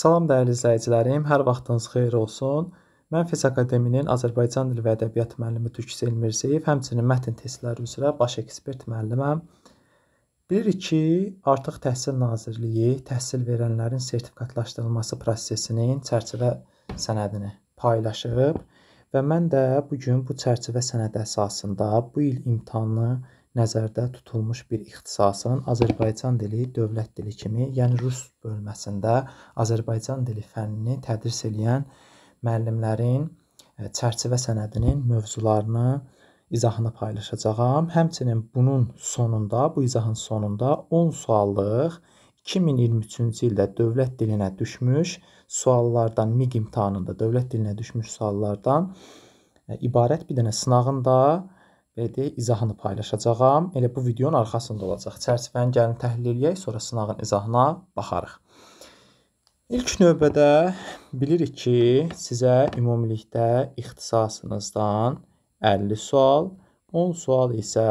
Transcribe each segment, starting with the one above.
Salam dəyərli izləyicilərim, hər vaxtınız xeyir olsun. Mən Fes Akademiyinin Azərbaycan Dili və Ədəbiyyatı müəllimi Türkis Elmirziyev, həmçinin mətn testləri üzrə baş ekspert müəlliməm. Bilirik ki, artıq Təhsil Nazirliyi təhsil verənlərin sertifikatlaşdırılması prosesinin çərçivə sənədini paylaşıb və mən də bu gün bu çərçivə sənədi əsasında bu il imtahanı nəzərdə tutulmuş bir ixtisasın Azərbaycan dili dövlət dili kimi, yəni rus bölməsində Azərbaycan dili fənnini tədris eləyən müəllimlərin e, çərçivə sənədinin mövzularını izahını paylaşacağam. Həmçinin bunun sonunda, bu izahın sonunda 10 suallıq 2023-cü ildə dövlət dilinə düşmüş suallardan, MİQ imtahanında dövlət dilinə düşmüş suallardan e, ibarət bir dənə sınağın da deyək, izahını paylaşacağam. Elə bu videonun arxasında olacaq. Çərçivəni gəlin təhlil eləyək, sonra sınağın izahına baxarıq. İlk növbədə bilirik ki, sizə ümumilikdə ixtisasınızdan 50 sual, 10 sual isə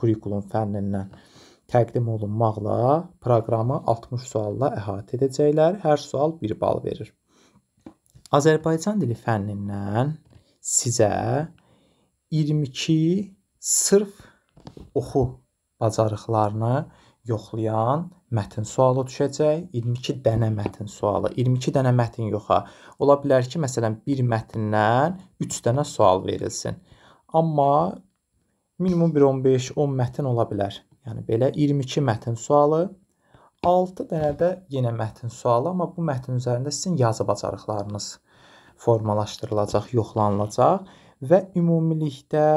kurikulum fənnindən təqdim olunmaqla proqramı 60 sualla əhatə edəcəklər. Hər sual 1 bal verir. Azərbaycan dili fənnindən sizə 22 sırf oxu bacarıqlarını yoxlayan mətn sualı düşəcək. 22 dənə mətn sualı, 22 dənə mətn yoxa. Ola bilər ki, məsələn, bir mətndən 3 dənə sual verilsin. Amma minimum 1.15, 10 mətn ola bilər. Yəni belə 22 mətn sualı, 6 dənə də yenə mətn sualı, amma bu mətn üzərində sizin yazı bacarıqlarınız formalaşdırılacaq, yoxlanılacaq və ümumilikdə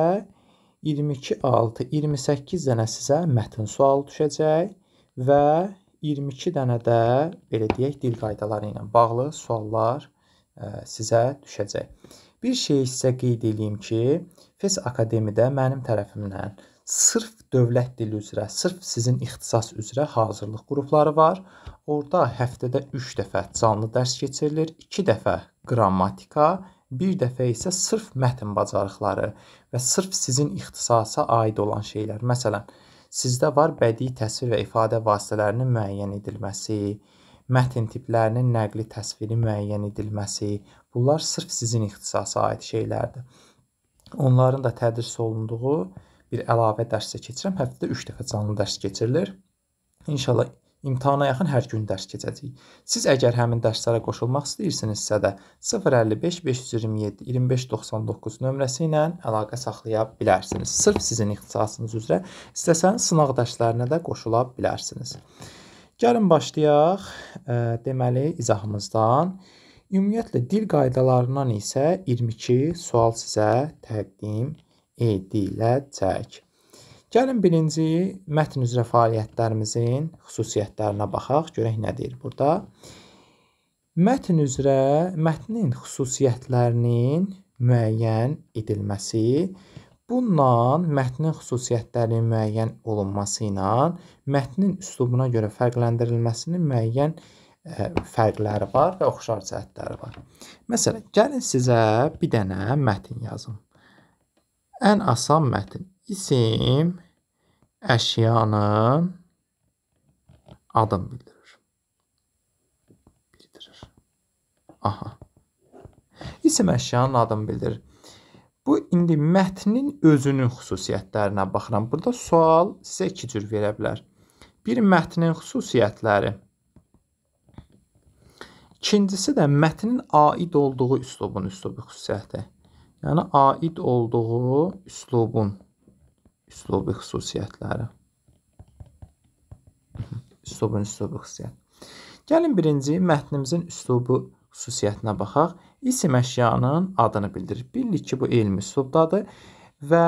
22 6 28 dənə sizə mətn sualı düşəcək və 22 dənə də belə deyək dil qaydaları ilə bağlı suallar ə, e, sizə düşəcək. Bir şey sizə qeyd edeyim ki, FES Akademiyada mənim tərəfimdən sırf dövlət dili üzrə, sırf sizin ixtisas üzrə hazırlıq qrupları var. Orda həftədə 3 dəfə canlı dərs keçirilir, 2 dəfə qrammatika bir dəfə isə sırf mətn bacarıqları və sırf sizin ixtisasa aid olan şeylər, məsələn, sizdə var bədii təsvir və ifadə vasitələrinin müəyyən edilməsi, mətn tiplərinin nəqli təsviri müəyyən edilməsi, bunlar sırf sizin ixtisasa aid şeylərdir. Onların da tədris olunduğu bir əlavə dərsə keçirəm. Həftədə 3 dəfə canlı dərs keçirilir. İnşallah imtahana yaxın hər gün dərs keçəcəyik. Siz əgər həmin dərslərə qoşulmaq istəyirsinizsə də 055 527 2599 nömrəsi ilə əlaqə saxlaya bilərsiniz. Sırf sizin ixtisasınız üzrə istəsən sınaq dərslərinə də qoşula bilərsiniz. Gəlin başlayaq. E, deməli, izahımızdan ümumiyyətlə dil qaydalarından isə 22 sual sizə təqdim ediləcək. Gəlin birinci mətn üzrə fəaliyyətlərimizin xüsusiyyətlərinə baxaq, görək nə deyir burada. Mətn üzrə mətnin xüsusiyyətlərinin müəyyən edilməsi, bununla mətnin xüsusiyyətlərinin müəyyən olunması ilə mətnin üslubuna görə fərqləndirilməsinin müəyyən ə, e, fərqləri var və oxşar cəhətləri var. Məsələn, gəlin sizə bir dənə mətn yazım. Ən asan mətn İsim əşyanın adını bildirir. Bildirir. Aha. İsim əşyanın adını bildirir. Bu indi mətnin özünün xüsusiyyətlərinə baxıram. Burada sual sizə iki cür verə bilər. Bir mətnin xüsusiyyətləri. İkincisi də mətnin aid olduğu üslubun üslubu xüsusiyyəti. Yəni aid olduğu üslubun üslubi xüsusiyyətləri. Üslubun üslubi xüsusiyyət. Gəlin birinci mətnimizin üslubu xüsusiyyətinə baxaq. İsim əşyanın adını bildirir. Bilirik ki, bu elmi üslubdadır və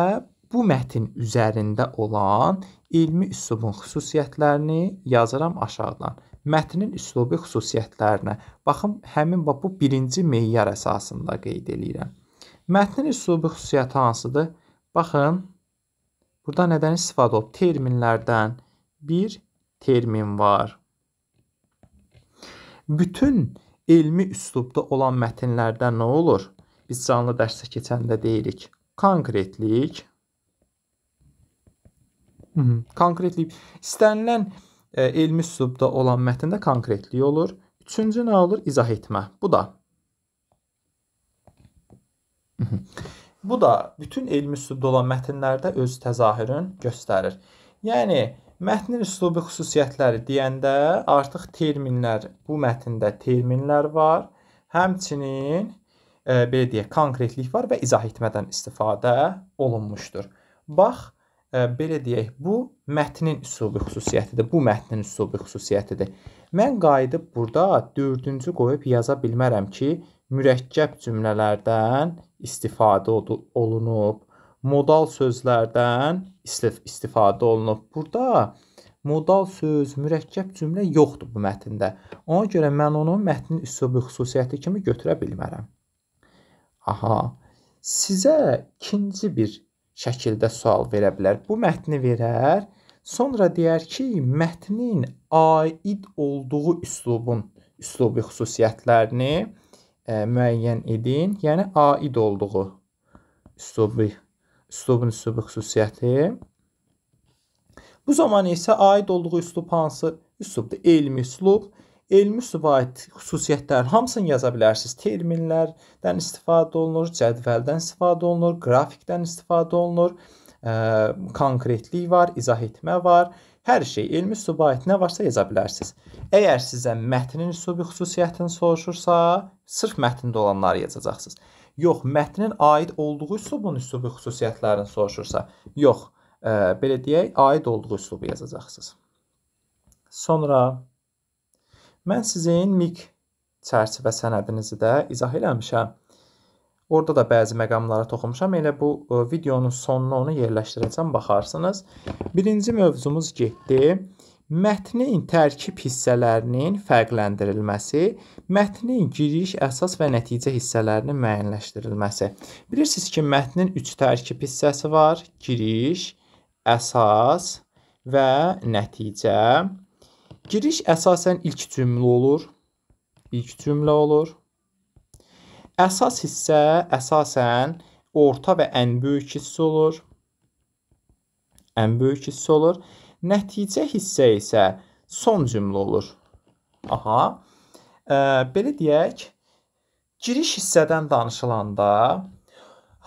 bu mətin üzərində olan ilmi üslubun xüsusiyyətlərini yazıram aşağıdan. Mətnin üslubi xüsusiyyətlərinə. Baxın, həmin bax bu birinci meyar əsasında qeyd eləyirəm. Mətnin üslubi xüsusiyyəti hansıdır? Baxın, Burada nədən istifadə olub? Terminlərdən bir termin var. Bütün elmi üslubda olan mətnlərdən nə olur? Biz canlı dərsə keçəndə deyirik. Konkretlik. Konkretlik. İstənilən e, elmi üslubda olan mətndə konkretlik olur. Üçüncü nə olur? İzah etmə. Bu da. Bu da bütün elmi üslubda olan mətnlərdə öz təzahürün göstərir. Yəni mətnin üslubi xüsusiyyətləri deyəndə artıq terminlər, bu mətndə terminlər var. Həmçinin e, belə deyək, konkretlik var və izah etmədən istifadə olunmuşdur. Bax, e, belə deyək, bu mətnin üslubi xüsusiyyətidir. Bu mətnin üslubi xüsusiyyətidir. Mən qayıdıb burada 4-cü qoyub yaza bilmərəm ki, mürəkkəb cümlələrdən istifadə olunub. Modal sözlərdən istifadə olunub. Burada modal söz, mürəkkəb cümlə yoxdur bu mətndə. Ona görə mən onu mətnin üslubu xüsusiyyəti kimi götürə bilmərəm. Aha. Sizə ikinci bir şəkildə sual verə bilər. Bu mətni verər, sonra deyər ki, mətnin aid olduğu üslubun üslubi xüsusiyyətlərini E, müəyyən edin. Yəni, aid olduğu üslubi, üslubun üslubi xüsusiyyəti. Bu zaman isə aid olduğu üslub hansı üslubdur? Elmi üslub. Elmi üsluba aid xüsusiyyətlərin hamısını yaza bilərsiniz. Terminlərdən istifadə olunur, cədvəldən istifadə olunur, qrafikdən istifadə olunur, ə, e, konkretlik var, izah etmə var, Hər şey elmi sübut nə varsa yaza bilərsiniz. Əgər sizə mətnin sübi xüsusiyyətini soruşursa, sırf mətndə olanları yazacaqsınız. Yox, mətnin aid olduğu üslubun üslubi xüsusiyyətlərini soruşursa, yox, ə, e, belə deyək, aid olduğu üslubu yazacaqsınız. Sonra mən sizin MIQ çərçivə sənədinizi də izah eləmişəm. Orada da bəzi məqamlara toxunmuşam. Elə bu e, videonun sonuna onu yerləşdirəcəm, baxarsınız. Birinci mövzumuz getdi. Mətnin tərkib hissələrinin fərqləndirilməsi, mətnin giriş, əsas və nəticə hissələrinin müəyyənləşdirilməsi. Bilirsiniz ki, mətnin 3 tərkib hissəsi var: giriş, əsas və nəticə. Giriş əsasən ilk cümlə olur. İlk cümlə olur. Əsas hissə əsasən orta və ən böyük hissə olur. Ən böyük hissə olur. Nəticə hissə isə son cümlə olur. Aha. E, belə deyək, giriş hissədən danışılanda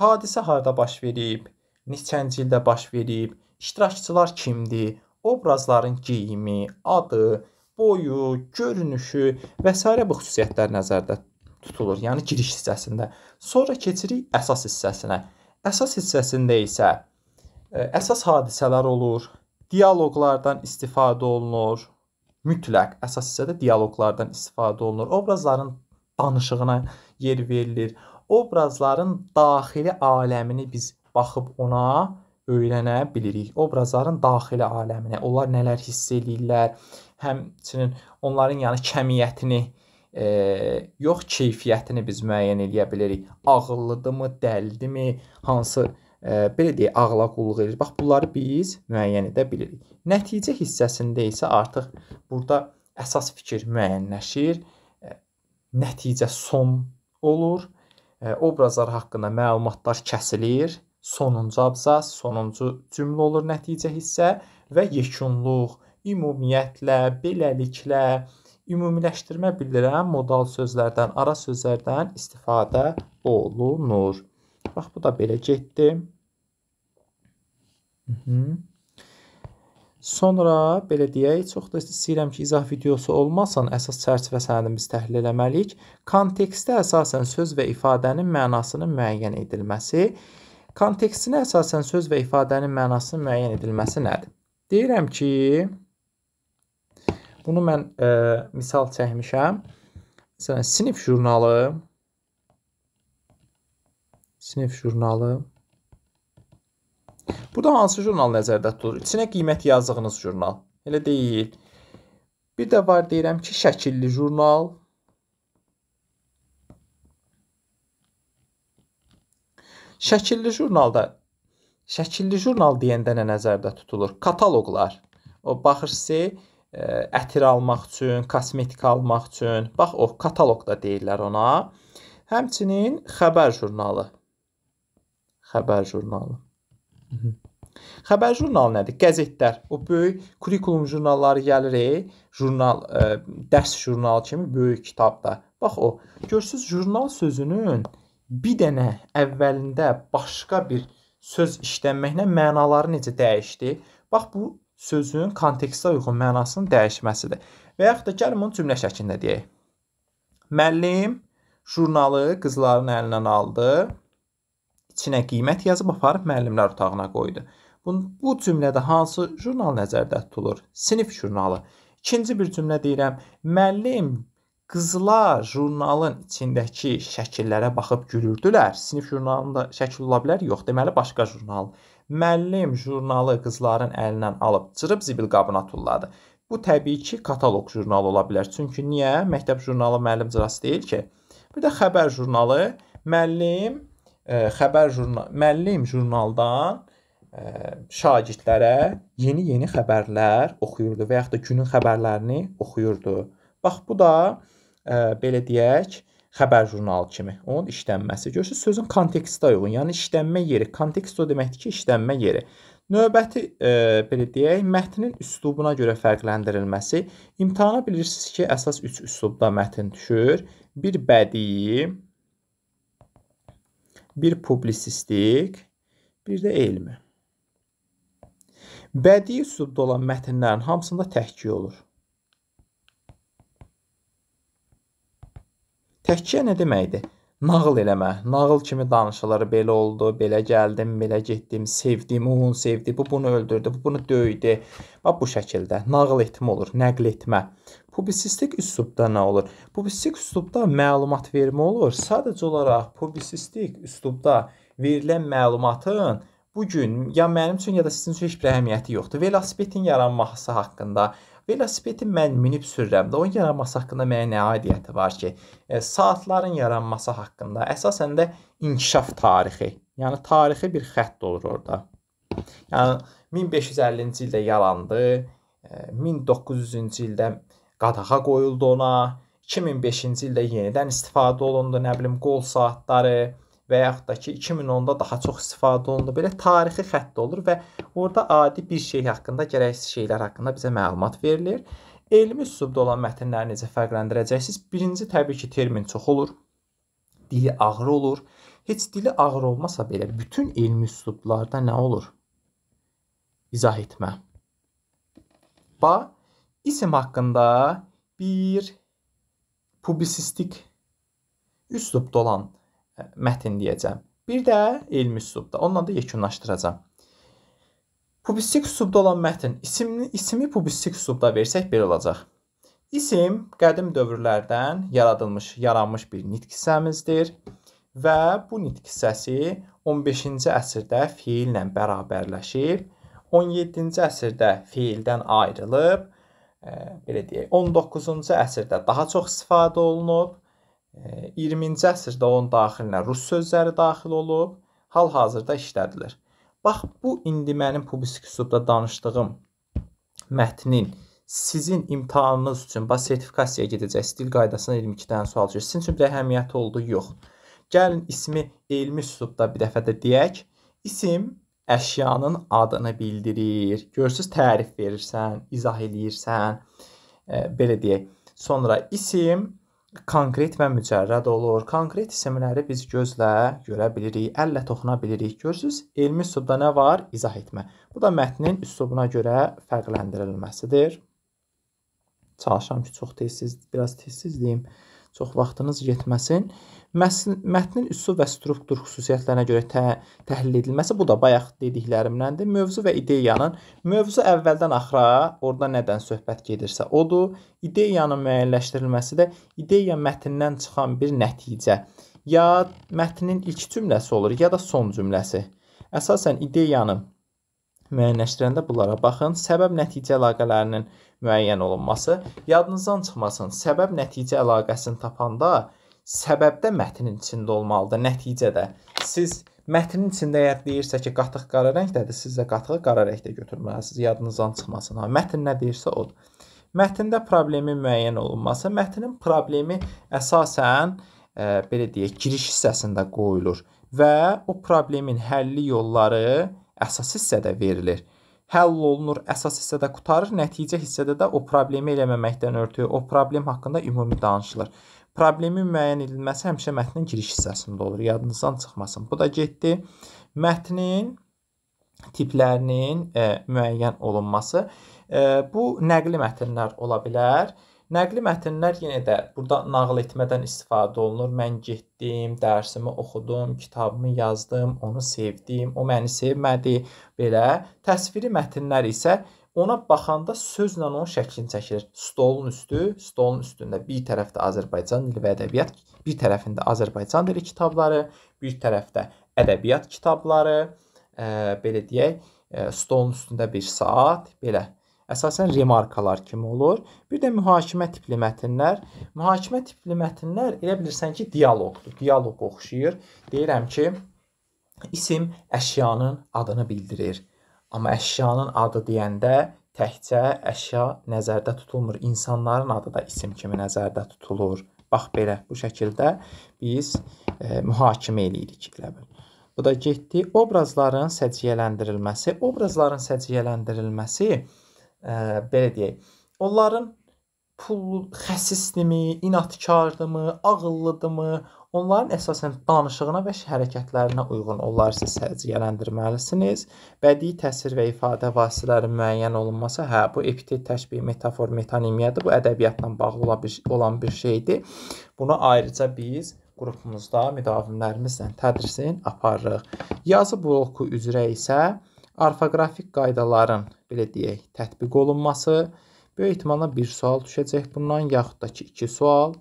hadisə harda baş verib, neçənci ildə baş verib, iştirakçılar kimdir, obrazların geyimi, adı, boyu, görünüşü və s. bu xüsusiyyətlər nəzərdə tutulur tutulur, yəni giriş hissəsində. Sonra keçirik əsas hissəsinə. Əsas hissəsində isə ə, e, əsas hadisələr olur, dialoqlardan istifadə olunur. Mütləq əsas hissədə dialoqlardan istifadə olunur. Obrazların danışığına yer verilir. Obrazların daxili aləmini biz baxıb ona öyrənə bilirik. Obrazların daxili aləminə, onlar nələr hiss eləyirlər, həmçinin onların yəni kəmiyyətini e, yox keyfiyyətini biz müəyyən eləyə bilərik. Ağıllıdımı, dəldimi, hansı e, belə deyək, ağla qulluq edir. Bax bunları biz müəyyən edə bilirik. Nəticə hissəsində isə artıq burada əsas fikir müəyyənləşir. E, nəticə son olur. E, obrazlar haqqında məlumatlar kəsilir. Sonuncu abzas, sonuncu cümlə olur nəticə hissə və yekunluq ümumiyyətlə, beləliklə, Ümumiləşdirmə bildirən modal sözlərdən, ara sözlərdən istifadə olunur. Bax, bu da belə getdi. Sonra, belə deyək, çox da istəyirəm ki, izah videosu olmasın, əsas çərçivəsini biz təhlil eləməliyik. Kontekstə əsasən söz və ifadənin mənasının müəyyən edilməsi. Kontekstinə əsasən söz və ifadənin mənasının müəyyən edilməsi nədir? Deyirəm ki, Bunu mən e, misal çəkmişəm. Məsələn, sinif jurnalı sinif jurnalı Burada hansı jurnal nəzərdə tutulur? İçinə qiymət yazdığınız jurnal. Elə deyil. Bir də var deyirəm ki, şəkilli jurnal. Şəkilli jurnalda şəkilli jurnal deyəndə nə nəzərdə tutulur? Kataloqlar. O baxırsınız ətir almaq üçün, kosmetika almaq üçün, bax o kataloqda deyirlər ona. Həmçinin xəbər jurnalı. Xəbər jurnalı. Mhm. Xəbər jurnalı nədir? Qəzetlər. O böyük kurikulum jurnalları gəlir, e, jurnal ə, dərs jurnalı kimi böyük kitabda. Bax o. Görürsüz jurnal sözünün bir dənə əvvəlində başqa bir söz işlənməklə mənaları necə dəyişdi? Bax bu sözün kontekstə uyğun mənasının dəyişməsidir. Və yaxud da gəlin bunu cümlə şəklində deyək. Müəllim jurnalı qızların əlindən aldı. İçinə qiymət yazıb aparıb müəllimlər otağına qoydu. Bu, bu cümlədə hansı jurnal nəzərdə tutulur? Sinif jurnalı. İkinci bir cümlə deyirəm. Müəllim qızlar jurnalın içindəki şəkillərə baxıb gülürdülər. Sinif jurnalında şəkil ola bilər, yox, deməli başqa jurnal müəllim jurnalı qızların əlindən alıb cırıb zibil qabına tulladı. Bu təbii ki, kataloq jurnalı ola bilər. Çünki niyə? Məktəb jurnalı müəllim cırası deyil ki. Bir də xəbər jurnalı müəllim ə, e, xəbər jurnal müəllim jurnaldan ə, e, şagirdlərə yeni-yeni xəbərlər oxuyurdu və yaxud da günün xəbərlərini oxuyurdu. Bax bu da ə, e, belə deyək, xəbər jurnalı kimi onun işlənməsi. Görürsüz, sözün kontekstə uyğun, yəni işlənmə yeri. Kontekst o deməkdir ki, işlənmə yeri. Növbəti, e, belə deyək, mətnin üslubuna görə fərqləndirilməsi. İmtahana bilirsiniz ki, əsas 3 üslubda mətn düşür. Bir bədii, bir publisistik, bir də elmi. Bədii üslubda olan mətnlərin hamısında təhkik olur. Təkcə nə deməkdir? Nağıl eləmə, nağıl kimi danışılır, belə oldu, belə gəldim, belə getdim, sevdim, o onu sevdi, bu bunu öldürdü, bu bunu döydü. Bax bu şəkildə nağıl etmə olur, nəql etmə. Publisistik üslubda nə olur? Publisistik üslubda məlumat vermə olur. Sadəcə olaraq publisistik üslubda verilən məlumatın bu gün ya mənim üçün ya da sizin üçün heç bir əhəmiyyəti yoxdur. Velosipetin yaranması haqqında velosipedi mən minib sürürəm də, onun yaranması haqqında mənə nə aidiyyəti var ki? E, saatların yaranması haqqında əsasən də inkişaf tarixi, yəni tarixi bir xətt olur orada. Yəni 1550-ci ildə yarandı, 1900-cü e, ildə qadağa qoyuldu ona, 2005-ci ildə yenidən istifadə olundu, nə bilim qol saatları, və yaxud da ki 2010-da daha çox istifadə olundu. Belə tarixi xətt olur və orada adi bir şey haqqında, gərəksiz şeylər haqqında bizə məlumat verilir. Elmi üslubda olan mətnləri necə fərqləndirəcəksiniz? Birinci təbii ki, termin çox olur. Dili ağır olur. Heç dili ağır olmasa belə bütün elmi üslublarda nə olur? İzah etmə. Ba isim haqqında bir publisistik üslubda olan mətn deyəcəm. Bir də elmi üslubda. Onunla da yekunlaşdıracam. Publistik üslubda olan mətn isimini ismi publistik üslubda versək belə olacaq. İsim qədim dövrlərdən yaradılmış, yaranmış bir nitq hissəmizdir və bu nitq hissəsi 15-ci əsrdə fiillə bərabərləşib, 17-ci əsrdə fiildən ayrılıb, e, belə deyək, 19-cu əsrdə daha çox istifadə olunub 20-ci əsrdə onun daxilinə rus sözləri daxil olub, hal-hazırda işlədilir. Bax bu indi mənim publistik üslubda danışdığım mətnin sizin imtahanınız üçün baş sertifikasiyaya gedəcək stil qaydasına 22 dənə sual verir. Sizin üçün bir əhəmiyyəti oldu? Yox. Gəlin ismi elmi üslubda bir dəfə də deyək. İsim əşyanın adını bildirir. Görürsüz, tərif verirsən, izah eləyirsən, e, belə deyək. Sonra isim konkret və mücərrəd olur. Konkret isimləri biz gözlə görə bilirik, əllə toxuna bilirik. Görürsüz, elmi üslubda nə var? İzah etmə. Bu da mətnin üslubuna görə fərqləndirilməsidir. Çalışıram ki, çox tez-siz, biraz tez-siz deyim. Çox vaxtınız yetməsin. Mətnin üsul və struktur xüsusiyyətlərinə görə tə təhlil edilməsi bu da bayaq dediklərimdəndir. Mövzu və ideyanın mövzu əvvəldən axıra, orada nədən söhbət gedirsə odur. İdeyanın müəyyənləşdirilməsi də ideya mətnindən çıxan bir nəticə ya mətnin ilk cümləsi olur ya da son cümləsi. Əsasən ideyanın müəyyənləşdirəndə bunlara baxın. Səbəb-nəticə əlaqələrinin müəyyən olunması, yadınızdan çıxmasın. Səbəb-nəticə əlaqəsini tapanda səbəb də mətnin içində olmalıdır, nəticədə. Siz mətnin içində əgər deyirsə ki, qatıq qara rəngdədir, siz də qatığı qara rəngdə götürməlisiniz, yadınızdan çıxmasın. Ha, mətn nə deyirsə odur. Mətndə problemin müəyyən olunması, mətnin problemi əsasən ə, e, belə deyək, giriş hissəsində qoyulur və o problemin həlli yolları əsas hissədə verilir həll olunur, əsas hissədə qutarır, nəticə hissədə də o problemi eləməməkdən ötürü o problem haqqında ümumi danışılır. Problemin müəyyən edilməsi həmişə mətnin giriş hissəsində olur, yadınızdan çıxmasın. Bu da getdi. Mətnin tiplərinin e, müəyyən olunması. E, bu nəqli mətnlər ola bilər. Nəqli mətnlər yenə də burada nağıl etmədən istifadə olunur. Mən getdim, dərsimi oxudum, kitabımı yazdım, onu sevdim, o məni sevmədi, belə. Təsviri mətnlər isə e, Ona baxanda sözlə onun şəklini çəkilir. Stolun üstü, stolun üstündə bir tərəfdə Azərbaycan dili və ədəbiyyat, bir tərəfində Azərbaycan dili kitabları, bir tərəfdə ədəbiyyat kitabları, ə, e, belə deyək, ə, e, stolun üstündə bir saat, belə əsasən remarkalar kimi olur. Bir də mühakimə tipli mətnlər. Mühakimə tipli mətnlər elə bilirsən ki, dialoqdur. Dialoq oxşayır. Deyirəm ki, isim əşyanın adını bildirir. Amma əşyanın adı deyəndə təkcə əşya nəzərdə tutulmur, insanların adı da isim kimi nəzərdə tutulur. Bax belə bu şəkildə biz e, mühakimə eləyirik elə bil. Bu da getdi. Obrazların səciyyələndirilməsi. Obrazların səciyyələndirilməsi, e, belə deyək, onların pul xəsisdimi, inatkardımı, ağıllıdımı, onların əsasən danışığına və hərəkətlərinə uyğun onları siz səciyyələndirməlisiniz. Bədii təsir və ifadə vasitələri müəyyən olunmasa, hə, bu epitet, təşbih, metafor, metonimiyadır. Bu ədəbiyyatla bağlı olan bir, olan bir şeydir. Bunu ayrıca biz qrupumuzda müdavimlərimizlə tədrisin aparırıq. Yazı bloku üzrə isə orfoqrafik qaydaların, belə deyək, tətbiq olunması, Böyük ehtimalla bir sual düşəcək bundan, yaxud da ki, iki sual.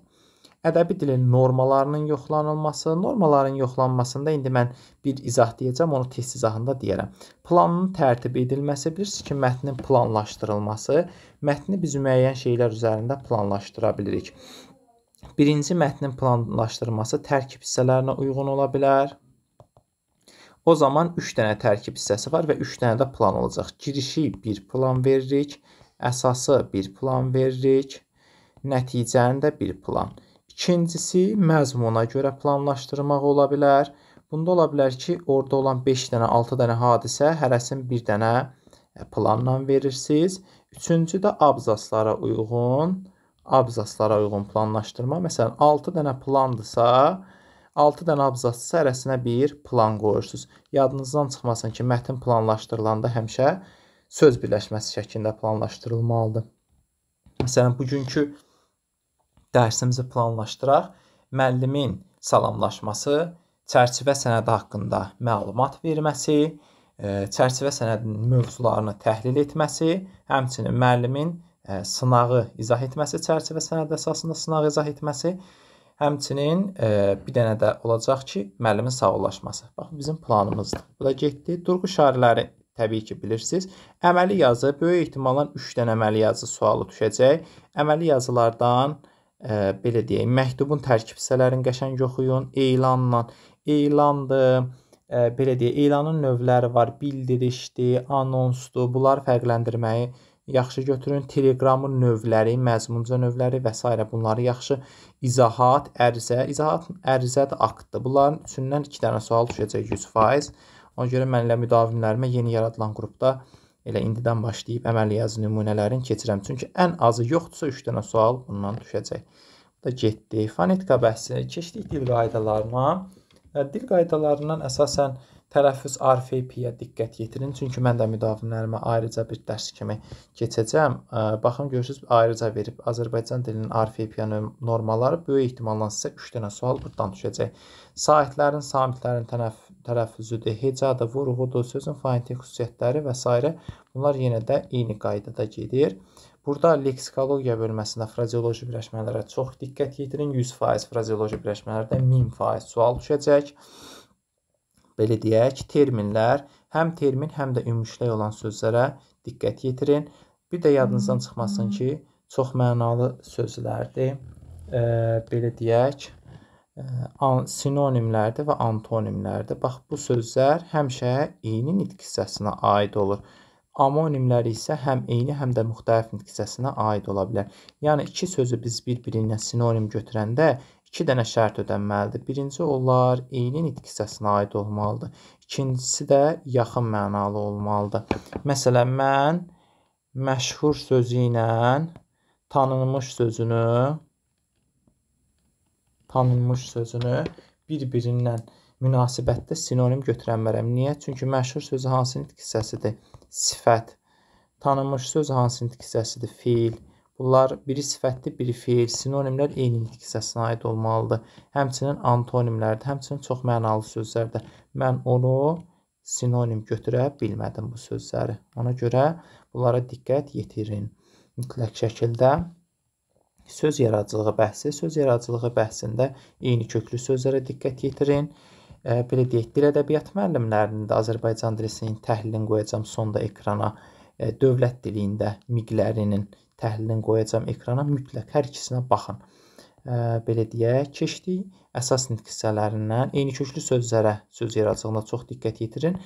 Ədəbi dilin normalarının yoxlanılması, normalların yoxlanmasında indi mən bir izah deyəcəm, onu test izahında deyərəm. Planın tərtib edilməsi, bilirsiniz ki, mətnin planlaşdırılması, mətni biz müəyyən şeylər üzərində planlaşdıra bilirik. Birinci mətnin planlaşdırılması tərkib hissələrinə uyğun ola bilər. O zaman 3 dənə tərkib hissəsi var və 3 dənə də plan olacaq. Girişi bir plan veririk, Əsası bir plan veririk, nəticəni də bir plan. İkincisi, məzmuna görə planlaşdırmaq ola bilər. Bunda ola bilər ki, orada olan 5 dənə, 6 dənə hadisə hərəsinin bir dənə e, planla verirsiniz. Üçüncü də abzaslara uyğun, abzaslara uyğun planlaşdırma. Məsələn, 6 dənə plandırsa, 6 dənə abzas hərəsinə bir plan qoyursunuz. Yadınızdan çıxmasın ki, mətn planlaşdırılanda həmişə söz birləşməsi şəklində planlaşdırılmalıdır. Məsələn, bugünkü dərsimizi planlaşdıraq. Müəllimin salamlaşması, çərçivə sənədi haqqında məlumat verməsi, e, çərçivə sənədinin mövzularını təhlil etməsi, həmçinin müəllimin e, sınağı izah etməsi, çərçivə sənədi əsasında sınağı izah etməsi, həmçinin e, bir dənə də olacaq ki, müəllimin sağollaşması. Bax, bizim planımızdır. Bu da getdi. Durğu işarələri təbii ki, bilirsiniz. Əməli yazı böyük ehtimalla 3 dənə əməli yazı sualı düşəcək. Əməli yazılardan ə, e, belə deyək, məktubun tərkib hissələrini qəşəng yoxuyun, elanla, elandır, ə, e, belə deyək, elanın növləri var, bildirişdir, anonsdur. Bunları fərqləndirməyi yaxşı götürün. Telegramın növləri, məzmunca növləri və s. bunları yaxşı izahat, ərizə, izahat ərizə də aktdır. Bunların üçündən 2 dənə sual düşəcək 100%. Ona görə mən elə müdavimlərimə yeni yaradılan qrupda elə indidən başlayıb əməli yazı nümunələrini keçirəm. Çünki ən azı yoxdursa 3 dənə sual bundan düşəcək. Bu da getdi. Fonetika bəhsi. Keçdik dil qaydalarına. Dil qaydalarından əsasən Tərəffüz RFP-yə diqqət yetirin, çünki mən də müdavimlərimə ayrıca bir dərs kimi keçəcəm. Baxın görürsüz ayrıca verib Azərbaycan dilinin RFP normaları böyük ehtimalla sizə 3 dənə sual burdan düşəcək. Saitlərin, samitlərin tərəf, tərəffüzüdür, hecadır, vurğudur, sözün fonetik xüsusiyyətləri və s. Bunlar yenə də eyni qaydada gedir. Burada leksikologiya bölməsində frazeoloji birləşmələrə çox diqqət yetirin. 100% frazeoloji birləşmələrdə 1000% sual düşəcək belə deyək, terminlər, həm termin, həm də ümumüşləy olan sözlərə diqqət yetirin. Bir də yadınızdan çıxmasın ki, çox mənalı sözlərdir. E, belə deyək, sinonimlərdir və antonimlərdir. Bax, bu sözlər həmişə eyni nitq hissəsinə aid olur. Amonimlər isə həm eyni, həm də müxtəlif nitq hissəsinə aid ola bilər. Yəni, iki sözü biz bir-birinə sinonim götürəndə iki dənə şərt ödənməlidir. Birinci onlar eyni nitq hissəsinə aid olmalıdır. İkincisi də yaxın mənalı olmalıdır. Məsələn, mən məşhur sözü ilə tanınmış sözünü tanınmış sözünü bir-birindən münasibətdə sinonim götürənmərəm. Niyə? Çünki məşhur sözü hansı nitq hissəsidir? Sifət. Tanınmış söz hansı nitq hissəsidir? Fiil. Bunlar biri sifətli, biri feil. Sinonimlər eyni nitq hissəsinə aid olmalıdır. Həmçinin antonimlərdə, həmçinin çox mənalı sözlərdə. Mən onu sinonim götürə bilmədim bu sözləri. Ona görə bunlara diqqət yetirin. Mütləq şəkildə söz yaradıcılığı bəhsi, söz yaradıcılığı bəhsində eyni köklü sözlərə diqqət yetirin. E, belə deyək, dil ədəbiyyat müəllimlərində Azərbaycan dilinin təhlilini qoyacam sonda ekrana. E, dövlət dilində miqlərinin təhlilini qoyacam ekrana. Mütləq hər ikisinə baxın. Ə, belə deyək, keçdik əsas nitq hissələrindən. Eyni köklü sözlərə söz yaradığına çox diqqət yetirin.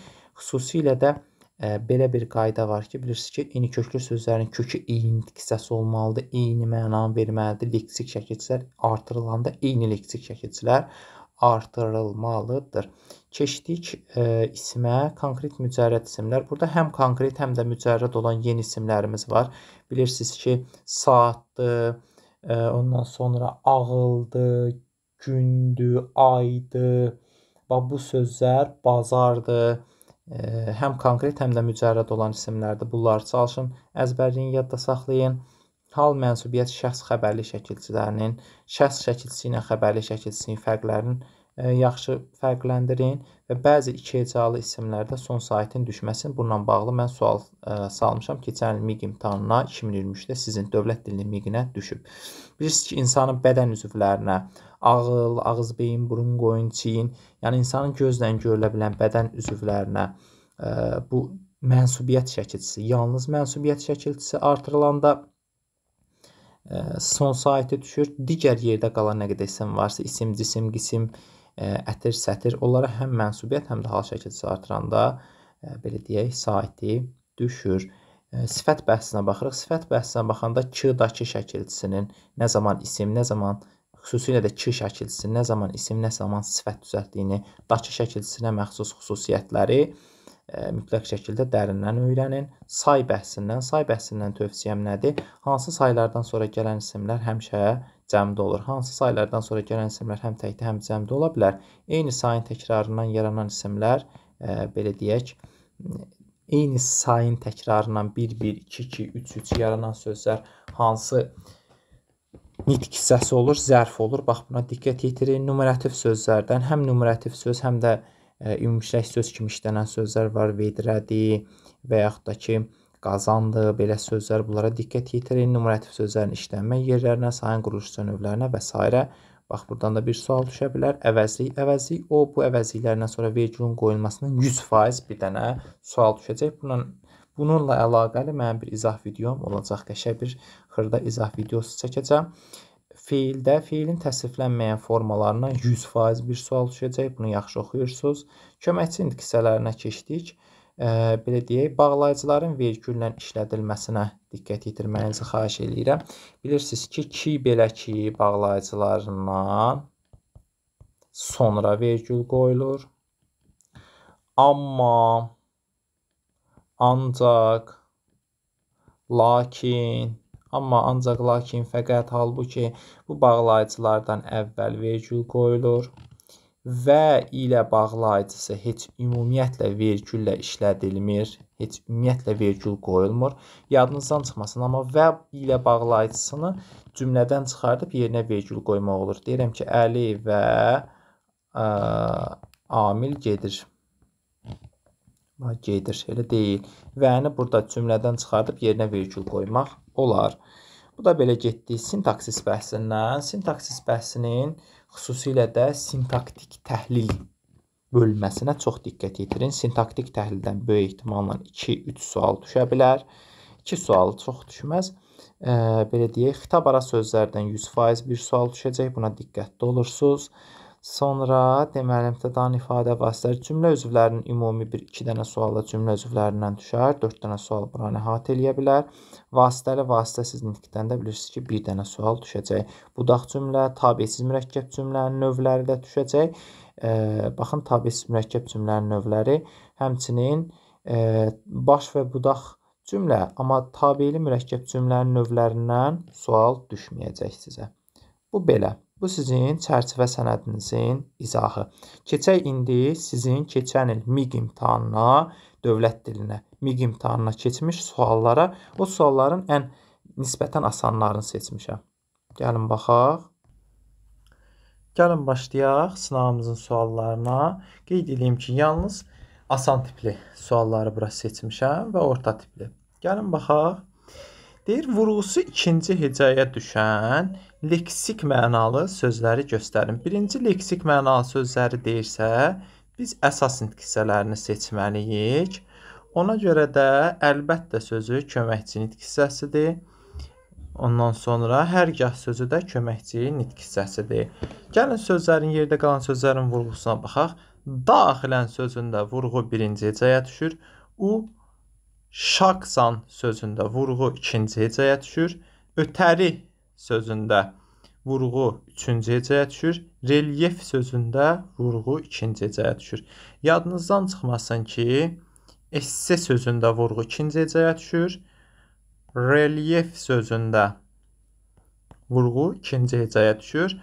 Xüsusilə də ə, belə bir qayda var ki, bilirsiniz ki, eyni köklü sözlərin kökü eyni nitq hissəsi olmalıdır, eyni məna verməlidir. Leksik şəkilçilər artırılanda eyni leksik şəkilçilər artırılmalıdır. Keçdik e, isimə, konkret mücərrəd isimlər. Burada həm konkret, həm də mücərrəd olan yeni isimlərimiz var. Bilirsiniz ki, saatdır, e, ondan sonra ağıldır, gündür, aydır. Bax bu sözlər bazardır. E, həm konkret, həm də mücərrəd olan isimlərdir. Bunlar çalışın, əzbərləyin, yadda saxlayın. Hal mənsubiyyət şəxs xəbərli şəkilçilərinin, şəxs şəkilçisi ilə xəbərli şəkilçisinin fərqlərinin e, yaxşı fərqləndirin və bəzi iki hecalı isimlərdə son saitin düşməsini bununla bağlı mən sual ə, e, salmışam. Keçən il MİQ imtahanına 2023-də sizin dövlət dilinin MİQ-inə düşüb. Bilirsiniz ki, insanın bədən üzvlərinə ağıl, ağız, beyin, burun, qoyun, çiyin, yəni insanın gözlə görülə bilən bədən üzvlərinə ə, e, bu mənsubiyyət şəkilçisi, yalnız mənsubiyyət şəkilçisi artırılanda son saytı düşür. Digər yerdə qalan nə qədər isim varsa, isim, cisim, qisim, ətir, sətir, onlara həm mənsubiyyət, həm də hal şəkilcisi artıranda belə deyək, saytı düşür. Sifət bəhsinə baxırıq. Sifət bəhsinə baxanda ki-dakı şəkilcisinin nə zaman isim, nə zaman xüsusilə də ki şəkilcisi nə zaman isim, nə zaman sifət düzəltdiyini, dakı şəkilcisinə məxsus xüsusiyyətləri mütləq şəkildə dərindən öyrənin. Say bəhsindən, say bəhsindən tövsiyəm nədir? Hansı saylardan sonra gələn isimlər həmişə cəmdə olur? Hansı saylardan sonra gələn isimlər həm təkdə, həm cəmdə ola bilər? Eyni sayın təkrarından yaranan isimlər, ə, belə deyək, eyni sayın təkrarından 1 1 2 2 3 3 yaranan sözlər hansı nitq hissəsi olur, zərf olur. Bax buna diqqət yetirin. Numerativ sözlərdən həm numerativ söz, həm də e, ümumüştərək söz kimi işlənən sözlər var, vedrədi və yaxud da ki, qazandı, belə sözlər bunlara diqqət yetirin, numerativ sözlərin işlənmə yerlərinə, sayın quruluşu növlərinə və s. Bax, buradan da bir sual düşə bilər. Əvəzlik, əvəzlik, o bu əvəzliklərdən sonra vergülün qoyulmasının 100% bir dənə sual düşəcək. Bununla, bununla əlaqəli mənim bir izah videom olacaq, qəşəng bir xırda izah videosu çəkəcəm. Feildə feilin təsriflənməyən formalarına 100% bir sual düşəcək. Bunu yaxşı oxuyursunuz. Köməkçi nitq hissələrinə keçdik. Ə, belə deyək, bağlayıcıların vergüllə işlədilməsinə diqqət yetirməyinizi xahiş eləyirəm. Bilirsiniz ki, ki belə ki bağlayıcılarından sonra vergül qoyulur. Amma ancaq lakin Amma ancaq lakin fəqət halbuki bu bağlayıcılardan əvvəl vergül qoyulur və ilə bağlayıcısı heç ümumiyyətlə vergüllə işlədilmir, heç ümumiyyətlə vergül qoyulmur. Yadınızdan çıxmasın, amma və ilə bağlayıcısını cümlədən çıxardıb yerinə vergül qoymaq olur. Deyirəm ki, Əli və ə, amil gedir. Gedir, elə deyil. Və-ni burada cümlədən çıxardıb yerinə vergül qoymaq olar. Bu da belə getdik sintaksis bəhsindən. Sintaksis bəhsinin xüsusilə də sintaktik təhlil bölməsinə çox diqqət yetirin. Sintaktik təhlildən böyük ehtimalla 2-3 sual düşə bilər. 2 sual çox düşməz. E, belə deyək, xitab ara sözlərdən 100% bir sual düşəcək. Buna diqqətli olursunuz. Sonra deməli mübtədanın ifadə vasitələri cümlə üzvlərinin ümumi bir 2 dənə sualla cümlə üzvlərindən düşər, 4 dənə sual buranı əhatə eləyə bilər. Vasitəli vasitəsiz nitqdən də bilirsiniz ki, 1 dənə sual düşəcək. Budaq cümlə, tabeisiz mürəkkəb cümlənin növləri də düşəcək. E, baxın, tabeisiz mürəkkəb cümlənin növləri, həmçinin e, baş və budaq cümlə, amma tabeili mürəkkəb cümlənin növlərindən sual düşməyəcək sizə. Bu belə. Bu sizin çərçivə sənədinizin izahı. Keçək indi sizin keçən il MİQ imtahanına, dövlət dilinə, MİQ imtahanına keçmiş suallara, o sualların ən nisbətən asanlarını seçmişəm. Gəlin baxaq. Gəlin başlayaq sınavımızın suallarına. Qeyd edeyim ki, yalnız asan tipli sualları bura seçmişəm və orta tipli. Gəlin baxaq. Deyir, vurğusu ikinci hecaya düşən leksik mənalı sözləri göstərin. Birinci leksik mənalı sözləri deyirsə, biz əsas nitqisələrini seçməliyik. Ona görə də əlbəttə sözü köməkçi nitqisəsidir. Ondan sonra hərgah sözü də köməkçi nitqisəsidir. Gəlin sözlərin yerdə qalan sözlərin vurğusuna baxaq. Daxilən sözündə vurğu birinci hecaya düşür. U Şaqsan sözündə vurğu ikinci hecəyə düşür. Ötəri sözündə vurğu üçüncü hecəyə düşür. Relyef sözündə vurğu ikinci hecəyə düşür. Yadınızdan çıxmasın ki, esse sözündə vurğu ikinci hecəyə düşür. Relyef sözündə vurğu ikinci hecəyə düşür.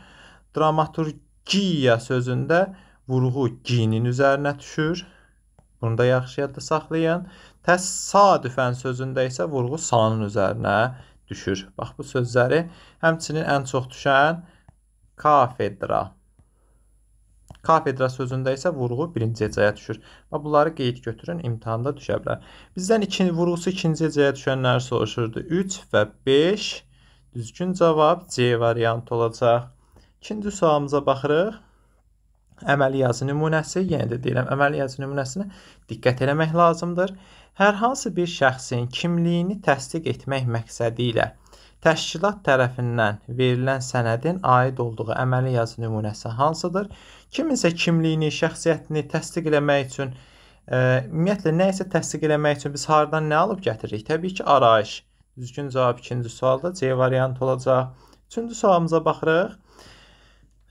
Dramaturgiya sözündə vurğu ginin üzərinə düşür Bunu da yaxşı yadda saxlayın. Təsadüfən sözündə isə vurğu sanın üzərinə düşür. Bax bu sözləri həmçinin ən çox düşən kafedra. Kafedra sözündə isə vurğu birinci hecaya düşür. Və bunları qeyd götürün, imtahanda düşə bilər. Bizdən ikinci, vurğusu ikinci hecaya düşənləri soruşurdu. 3 və 5 düzgün cavab C variantı olacaq. İkinci sualımıza baxırıq əməliyyatı nümunəsi, yenə yəni də deyirəm, əməliyyatı nümunəsinə diqqət eləmək lazımdır. Hər hansı bir şəxsin kimliyini təsdiq etmək məqsədi ilə təşkilat tərəfindən verilən sənədin aid olduğu əməliyyatı nümunəsi hansıdır? Kiminsə kimliyini, şəxsiyyətini təsdiq eləmək üçün Ə, e, ümumiyyətlə nə isə təsdiq eləmək üçün biz hardan nə alıb gətiririk? Təbii ki, arayış. Düzgün cavab ikinci sualda C variantı olacaq. Üçüncü sualımıza baxırıq.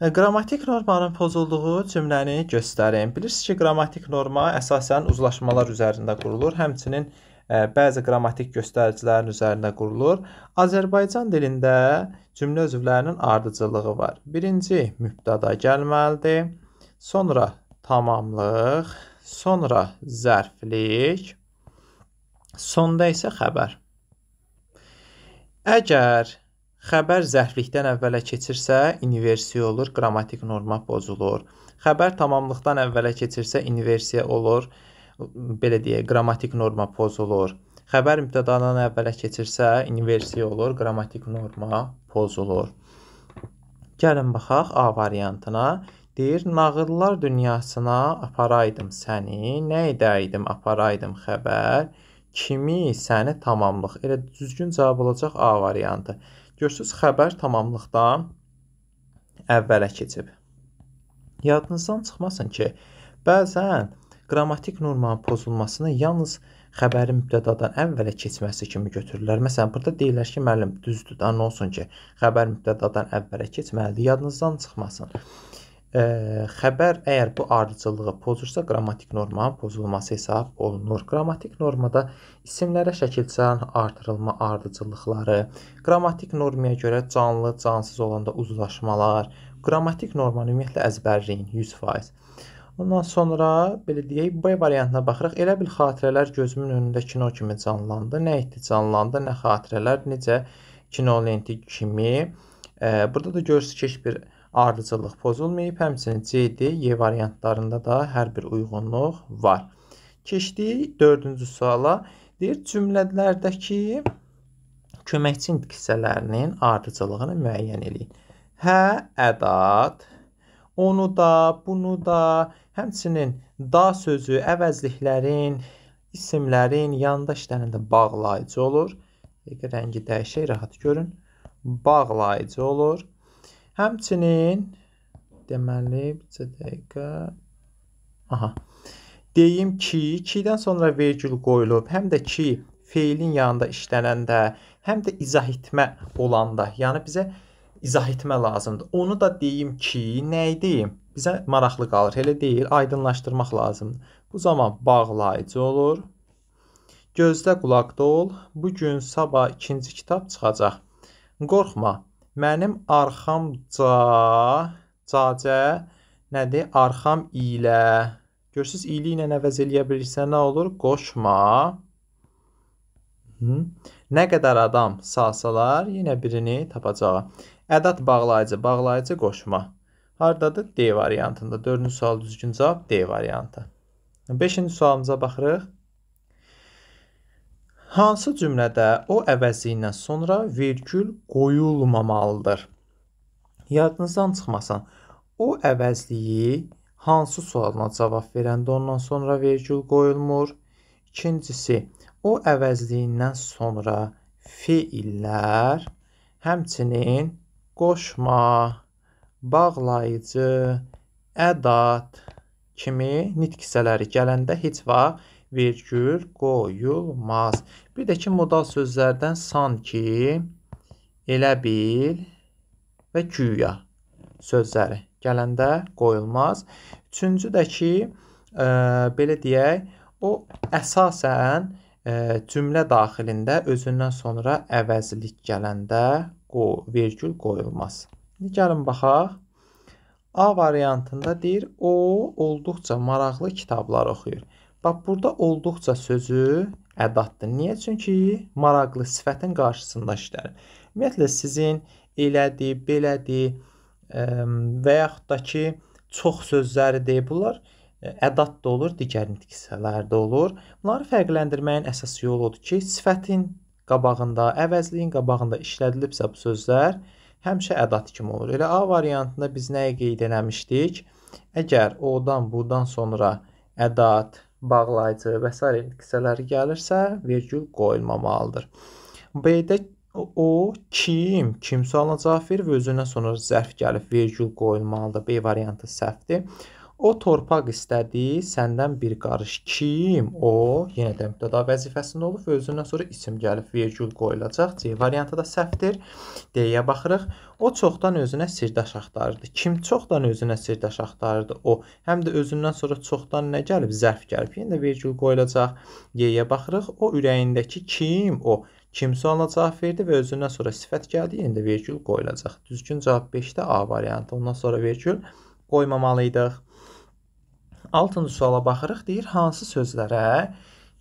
E, qrammatik normanın pozulduğu cümləni göstərin. Bilirsiniz ki, qrammatik norma əsasən uzlaşmalar üzərində qurulur, həmçinin e, bəzi qrammatik göstəricilərin üzərində qurulur. Azərbaycan dilində cümlə üzvlərinin ardıcılığı var. Birinci mübtada gəlməlidir, sonra tamamlıq, sonra zərflik, sonda isə xəbər. Əgər Xəbər zərflikdən əvvələ keçirsə, inversiya olur, qrammatik norma pozulur. Xəbər tamamlıqdan əvvələ keçirsə, inversiya olur, belə deyək, qrammatik norma pozulur. Xəbər mübtədadan əvvələ keçirsə, inversiya olur, qrammatik norma pozulur. Gəlin baxaq A variantına. Deyir, nağıllar dünyasına aparaydım səni, nə edəydim, aparaydım xəbər, kimi, səni tamamlıq. Elə düzgün cavab olacaq A variantı. Görürsüz, xəbər tamamlıqdan əvvələ keçib. Yadınızdan çıxmasın ki, bəzən qrammatik normanın pozulmasını yalnız xəbərin mübtədadan əvvələ keçməsi kimi götürürlər. Məsələn, burada deyirlər ki, müəllim, düzdür, da nə olsun ki, xəbər mübtədadan əvvələ keçməlidir. Yadınızdan çıxmasın. Ə, xəbər əgər bu ardıcıllığı pozursa, qrammatik normanın pozulması hesab olunur. Qrammatik normada isimlərə şəkilçilərin artırılma ardıcıllıqları, qrammatik normaya görə canlı, cansız olanda uzlaşmalar, qrammatik normanı ümumiyyətlə əzbərləyin 100%. Ondan sonra belə deyək, B variantına baxırıq. Elə bil xatirələr gözümün önündə kino kimi canlandı. Nə etdi canlandı, nə xatirələr, necə kino lenti kimi. Ə, burada da görürsüz ki, heç bir ayrıcılıq pozulmayıb. Həmçinin CD, E variantlarında da hər bir uyğunluq var. Keçdik 4-cü suala. Deyir cümlələrdəki köməkçi intikisələrinin ayrıcılığını müəyyən eləyin. Hə ədad, onu da, bunu da, həmçinin da sözü əvəzliklərin, isimlərin yanında işlərində bağlayıcı olur. Rəngi dəyişək, rahat görün. Bağlayıcı olur. Həmçinin deməli bir dəqiqə aha deyim ki, 2-dən sonra vergül qoyulub, həm də ki feilin yanında işlənəndə, həm də izah etmə olanda, yəni bizə izah etmə lazımdır. Onu da deyim ki, nəyi deyim? Bizə maraqlı qalır, elə deyil, aydınlaşdırmaq lazımdır. Bu zaman bağlayıcı olur. Gözlə qulaqda ol. Bu gün sabah ikinci kitab çıxacaq. Qorxma. Mənim arxamca cacə nədir? Arxam ilə. Görürsüz, ili ilə əvəz eləyə bilirsə nə olur? Qoşma. Hı. Nə qədər adam salsalar, yenə birini tapacağa. Ədad bağlayıcı, bağlayıcı qoşma. Hardadır? D variantında. 4-cü sual düzgün cavab D variantı. 5-ci sualımıza baxırıq. Hansı cümlədə o əvəzinə sonra vergül qoyulmamalıdır? Yadınızdan çıxmasın. O əvəzliyi hansı sualına cavab verəndə ondan sonra vergül qoyulmur? İkincisi, o əvəzliyindən sonra feillər, həmçinin qoşma, bağlayıcı, ədat kimi nitq hissələri gələndə heç vaxt virgül qoyulmaz. Bir də ki, modal sözlərdən sanki, elə bil və güya sözləri gələndə qoyulmaz. Üçüncü də ki, ə, e, belə deyək, o əsasən ə, e, cümlə daxilində özündən sonra əvəzlik gələndə qo vergül qoyulmaz. İndi gəlin baxaq. A variantında deyir, o olduqca maraqlı kitablar oxuyur. Bax, burada olduqca sözü ədatdır. Niyə? Çünki maraqlı sifətin qarşısında işlənir. Ümumiyyətlə, sizin elədi, belədi və yaxud da ki, çox sözləridir bunlar. E, ədat da olur, digər nitq hissələr də olur. Bunları fərqləndirməyin əsas yolu odur ki, sifətin qabağında, əvəzliyin qabağında işlədilibsə bu sözlər həmişə ədat kimi olur. Elə A variantında biz nəyə qeyd eləmişdik? Əgər o-dan, bu-dan sonra ədat, bağlayıcı və s. hissələri gəlirsə, vergül qoyulmamalıdır. B-də o kim, kim sualına cavab verir və özündən sonra zərf gəlib vergül qoyulmalıdır. B variantı səhvdir. O torpaq istədi səndən bir qarış kim? O yenə də mübtəda vəzifəsində olub və özündən sonra isim gəlib vergül qoyulacaq. C variantı da səhvdir. D-yə baxırıq. O çoxdan özünə sirdaş axtarırdı. Kim çoxdan özünə sirdaş axtarırdı? O. Həm də özündən sonra çoxdan nə gəlib? Zərf gəlib. Yenə də vergül qoyulacaq. Y-yə baxırıq. O ürəyindəki kim? O. Kim sualına cavab verdi və özündən sonra sifət gəldi, yenə də vergül qoyulacaq. Düzgün cavab 5-də A variantı. Ondan sonra vergül qoymamalıydıq. Altıncı suala baxırıq. Deyir, hansı sözlərə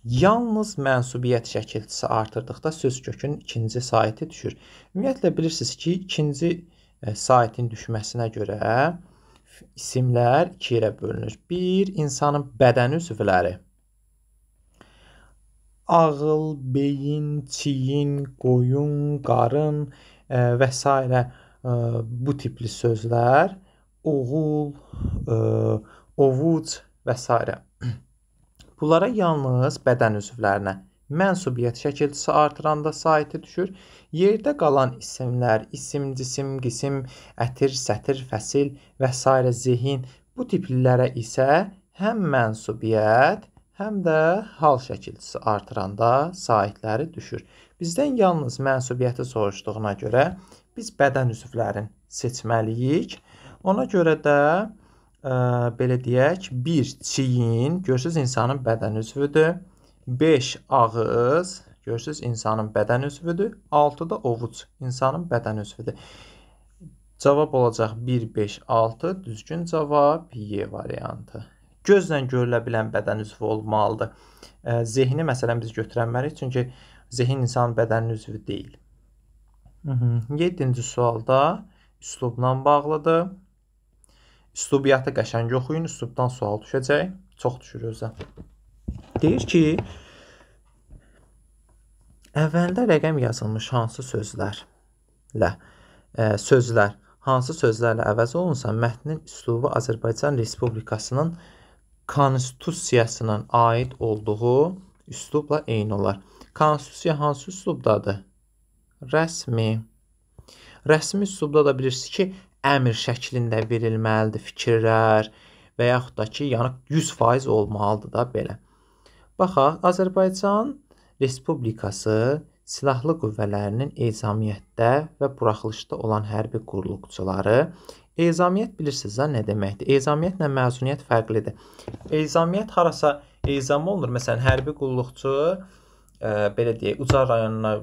yalnız mənsubiyyət şəkilçisi artırdıqda söz kökün ikinci saiti düşür? Ümumiyyətlə bilirsiniz ki, ikinci e, saitin düşməsinə görə isimlər iki yerə bölünür. Bir, insanın bədən üzvləri. Ağıl, beyin, çiyin, qoyun, qarın e, və s. E, bu tipli sözlər oğul, ə, ovuc və s. Bunlara yalnız bədən üzvlərinə mənsubiyyət şəkilçisi artıranda saiti düşür. Yerdə qalan isimlər, isim, cisim, qisim, ətir, sətir, fəsil və s. zehin bu tiplilərə isə həm mənsubiyyət, həm də hal şəkilçisi artıranda saitləri düşür. Bizdən yalnız mənsubiyyəti soruşduğuna görə biz bədən üzvlərini seçməliyik. Ona görə də ə, belə deyək, 1 çiyin, görürsüz insanın bədən üzvüdür. 5 ağız, görürsüz insanın bədən üzvüdür. 6 da ovuc, insanın bədən üzvüdür. Cavab olacaq 1 5 6, düzgün cavab Y variantı. Gözlə görülə bilən bədən üzvü olmalıdır. Ə, zehni məsələn biz götürənməliyik, çünki zehin insanın bədəninin üzvü deyil. 7-ci sualda üslubla bağlıdır. Üslubiyyatı qəşəng oxuyun, üslubdan sual düşəcək. Çox düşür özə. Deyir ki, əvvəldə rəqəm yazılmış hansı sözlərlə ə, e, sözlər hansı sözlərlə əvəz olunsa, mətnin üslubu Azərbaycan Respublikasının konstitusiyasının aid olduğu üslubla eyni olar. Konstitusiya hansı üslubdadır? Rəsmi. Rəsmi üslubda da bilirsiniz ki, əmr şəklində verilməlidir fikirlər və yaxud da ki, yəni 100% olmalıdır da belə. Baxaq, Azərbaycan Respublikası silahlı qüvvələrinin ezamiyyətdə və buraxılışda olan hərbi qulluqçuları Ezamiyyət bilirsiniz ha nə deməkdir? Ezamiyyətlə məzuniyyət fərqlidir. Ezamiyyət harasa ezam olunur. Məsələn, hərbi qulluqçu ə, e, belə deyək, Ucar rayonuna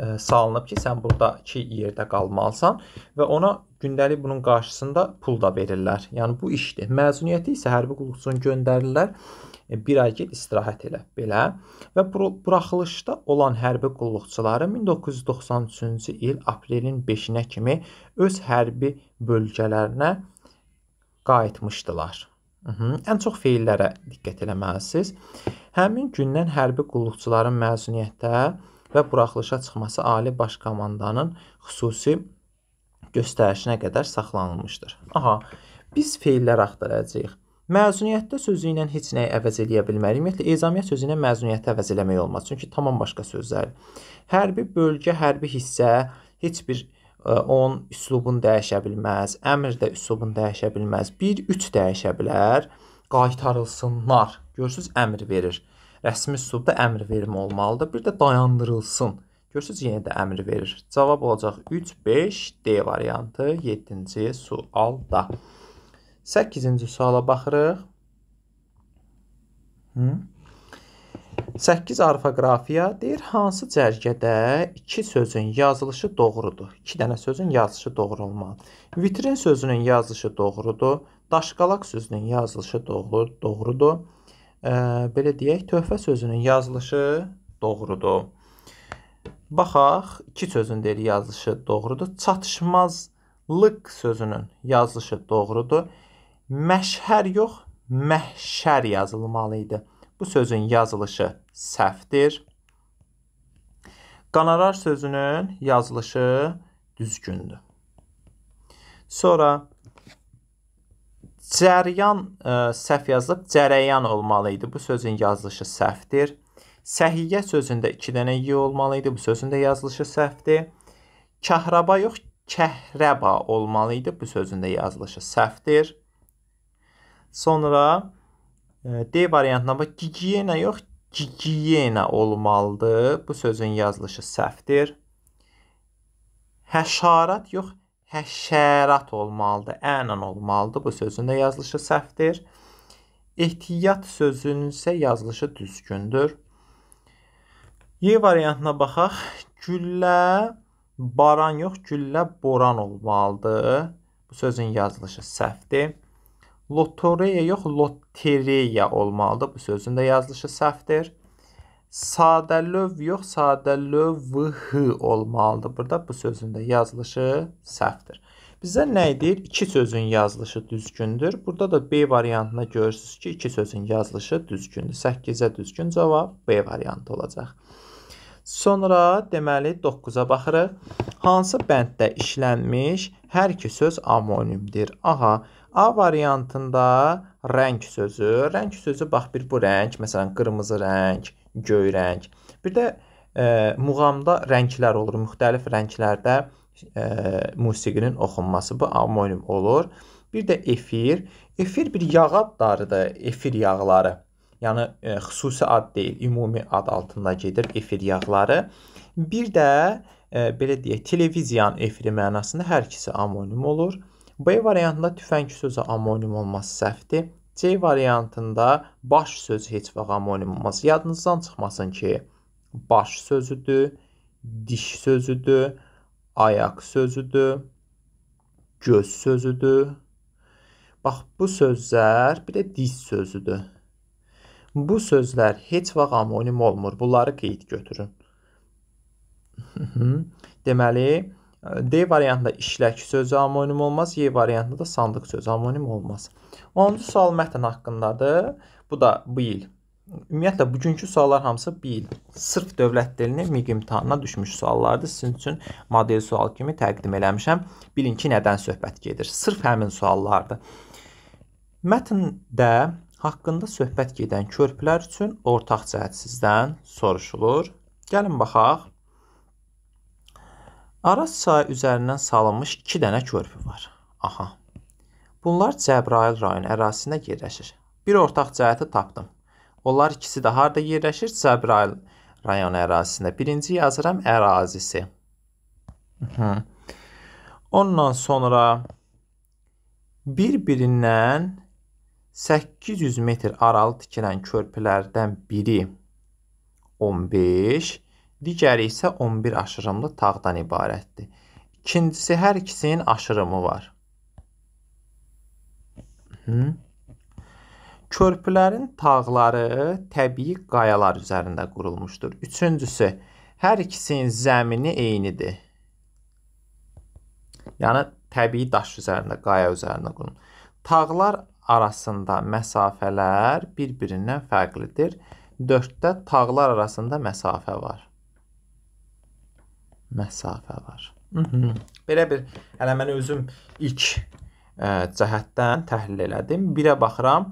E, salınıb ki, sən buradakı yerdə qalmalısan və ona gündəlik bunun qarşısında pul da verirlər. Yəni bu işdir. Məzuniyyəti isə hərbi qulluqçunu göndərirlər. E, bir ay get istirahət elə belə və buraxılışda olan hərbi qulluqçuları 1993-cü il aprelin 5-inə kimi öz hərbi bölgələrinə qayıtmışdılar. Hı-hı. Ən çox feillərə diqqət eləməlisiniz. Həmin gündən hərbi qulluqçuların məzuniyyətə və buraxılışa çıxması Ali Baş Komandanın xüsusi göstərişinə qədər saxlanılmışdır. Aha, biz feillər axtaracağıq. Məzuniyyətdə sözü ilə heç nəyi əvəz eləyə bilmərik. Ümumiyyətlə ezamiyyət sözü ilə məzuniyyəti əvəz eləmək olmaz, çünki tamam başqa sözdür. Hərbi bölgə, hərbi hissə heç bir e, on üslubun dəyişə bilməz, əmr də üslubun dəyişə bilməz. 1 3 dəyişə bilər. Qaytarılsınlar. Görürsüz əmr verir rəsmi üslubda əmr verimi olmalıdır. Bir də dayandırılsın. Görürsünüz, yenə də əmr verir. Cavab olacaq 3, 5, D variantı 7-ci sualda. 8-ci suala baxırıq. 8 orfoqrafiya deyir, hansı cərgədə 2 sözün yazılışı doğrudur? 2 dənə sözün yazılışı doğru olmalıdır. Vitrin sözünün yazılışı doğrudur. Daşqalaq sözünün yazılışı doğrudur ə, belə deyək, töhfə sözünün yazılışı doğrudur. Baxaq, iki sözün deyil yazılışı doğrudur. Çatışmazlıq sözünün yazılışı doğrudur. Məşhər yox, məhşər yazılmalı idi. Bu sözün yazılışı səhvdir. Qanarar sözünün yazılışı düzgündür. Sonra Cəryan ə, e, səhv yazılıb, cərəyan olmalı idi. Bu sözün yazılışı səhvdir. Səhiyyə sözündə 2 dənə y olmalı idi. Bu sözün də yazılışı səhvdir. Kəhraba yox, kəhrəba olmalı idi. Bu sözün də yazılışı səhvdir. Sonra ə, e, D variantına bax, gigiyena yox, gigiyena olmalıdır. Bu sözün yazılışı səhvdir. Həşarat yox, həşərat olmalıdır, ənən olmalıdır. Bu sözün də yazılışı səhvdir. Ehtiyat sözünün isə yazılışı düzgündür. Y variantına baxaq. Güllə baran yox, güllə boran olmalıdır. Bu sözün yazılışı səhvdir. Lotereya yox, lotereya olmalıdır. Bu sözün də yazılışı səhvdir sadəlöv yox, sadəlövh olmalıdır. Burada bu sözün də yazılışı səhvdir. Bizə nə deyir? İki sözün yazılışı düzgündür. Burada da B variantına görürsünüz ki, iki sözün yazılışı düzgündür. 8-ə düzgün cavab B variantı olacaq. Sonra deməli 9-a baxırıq. Hansı bənddə işlənmiş hər iki söz amonimdir? Aha, A variantında rəng sözü, rəng sözü bax bir bu rəng, məsələn qırmızı rəng, göy rəng. Bir də e, muğamda rənglər olur, müxtəlif rənglərdə e, musiqinin oxunması bu amonim olur. Bir də efir. Efir bir yağ adlarıdır, efir yağları. Yəni e, xüsusi ad deyil, ümumi ad altında gedir efir yağları. Bir də e, belə deyək, televiziyanın efiri mənasında hər ikisi amonim olur. B variantında tüfəng sözü amonim olması səhvdir. C variantında baş sözü heç vaxt amonim olmaz. Yadınızdan çıxmasın ki, baş sözüdür, diş sözüdür, ayaq sözüdür, göz sözüdür. Bax, bu sözlər bir də diz sözüdür. Bu sözlər heç vaxt amonim olmur. Bunları qeyd götürün. Deməli, D variantında işlək sözü amonim olmaz, Y variantında da sandıq sözü amonim olmaz. 10-cu sual mətn haqqındadır. Bu da bu il. Ümumiyyətlə, bugünkü suallar hamısı bu il. Sırf dövlət dilini MİQ imtihanına düşmüş suallardır. Sizin üçün model sual kimi təqdim eləmişəm. Bilin ki, nədən söhbət gedir. Sırf həmin suallardır. Mətndə haqqında söhbət gedən körpülər üçün ortaq cəhətsizdən soruşulur. Gəlin baxaq. Araz çayı üzərindən salınmış 2 dənə körpü var. Aha. Bunlar Cəbrayıl rayonu ərazisində yerləşir. Bir ortaq cəhəti tapdım. Onlar ikisi də harda yerləşir? Cəbrayıl rayon ərazisində. Birinci yazıram ərazisi. Hı. Ondan sonra bir-birindən 800 metr aralı tikilən körpülərdən biri 15, digəri isə 11 aşırımlı tağdan ibarətdir. İkincisi hər ikisinin aşırımı var. Hı? Körpülərin tağları təbii qayalar üzərində qurulmuşdur. Üçüncüsü, hər ikisinin zəmini eynidir. Yəni təbii daş üzərində, qaya üzərində qurulun. Tağlar arasında məsafələr bir-birindən fərqlidir. 4-də tağlar arasında məsafə var məsafə var. Mhm. Belə bir hələ mən özüm ilk ə, e, cəhətdən təhlil elədim. Birə baxıram.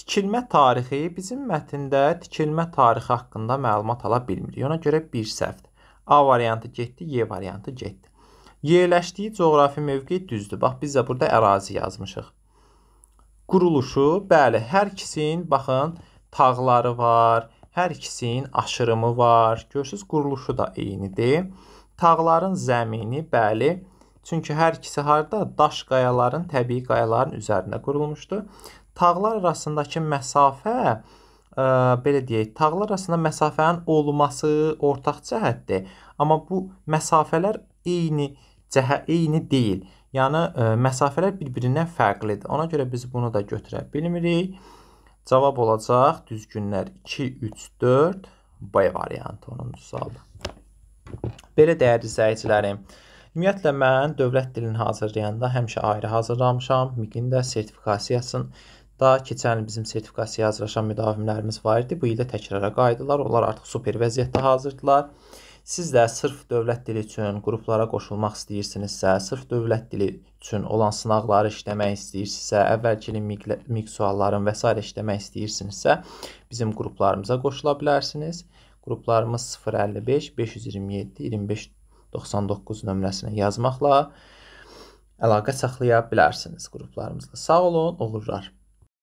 Tikilmə tarixi bizim mətndə tikilmə tarixi haqqında məlumat ala bilmirik. Ona görə bir səhvdir. A variantı getdi, Y variantı getdi. Yerləşdiyi coğrafi mövqe düzdür. Bax biz də burada ərazi yazmışıq. Quruluşu, bəli, hər ikisinin baxın tağları var, hər ikisinin aşırımı var. Görürsüz, quruluşu da eynidir. Tağların zəmini, bəli, çünki hər ikisi harda daş qayaların, təbii qayaların üzərində qurulmuşdu. Tağlar arasındakı məsafə ə, e, belə deyək, tağlar arasında məsafənin olması ortaq cəhətdir, amma bu məsafələr eyni cəhə eyni deyil. Yəni ə, e, məsafələr bir-birindən fərqlidir. Ona görə biz bunu da götürə bilmirik. Cavab olacaq düzgünlər 2 3 4 B variantı onun cavabı. Belə dəyərli izləyicilərim, ümumiyyətlə mən dövlət dilini hazırlayanda həmişə ayrı hazırlamışam. MİQ-in də sertifikasiyasında keçən il bizim sertifikasiyaya hazırlaşan müdavimlərimiz var idi. Bu il də təkrara qayıdılar. Onlar artıq super vəziyyətdə hazırdılar. Siz də sırf dövlət dili üçün qruplara qoşulmaq istəyirsinizsə, sırf dövlət dili üçün olan sınaqları işləmək istəyirsinizsə, əvvəlki ilin MİQ, MİQ suallarını və s. işləmək istəyirsinizsə, bizim qruplarımıza qoşula bilərsiniz. Qruplarımız 055, 527, 25, 99 nömrəsinə yazmaqla əlaqə saxlaya bilərsiniz qruplarımızla. Sağ olun, uğurlar.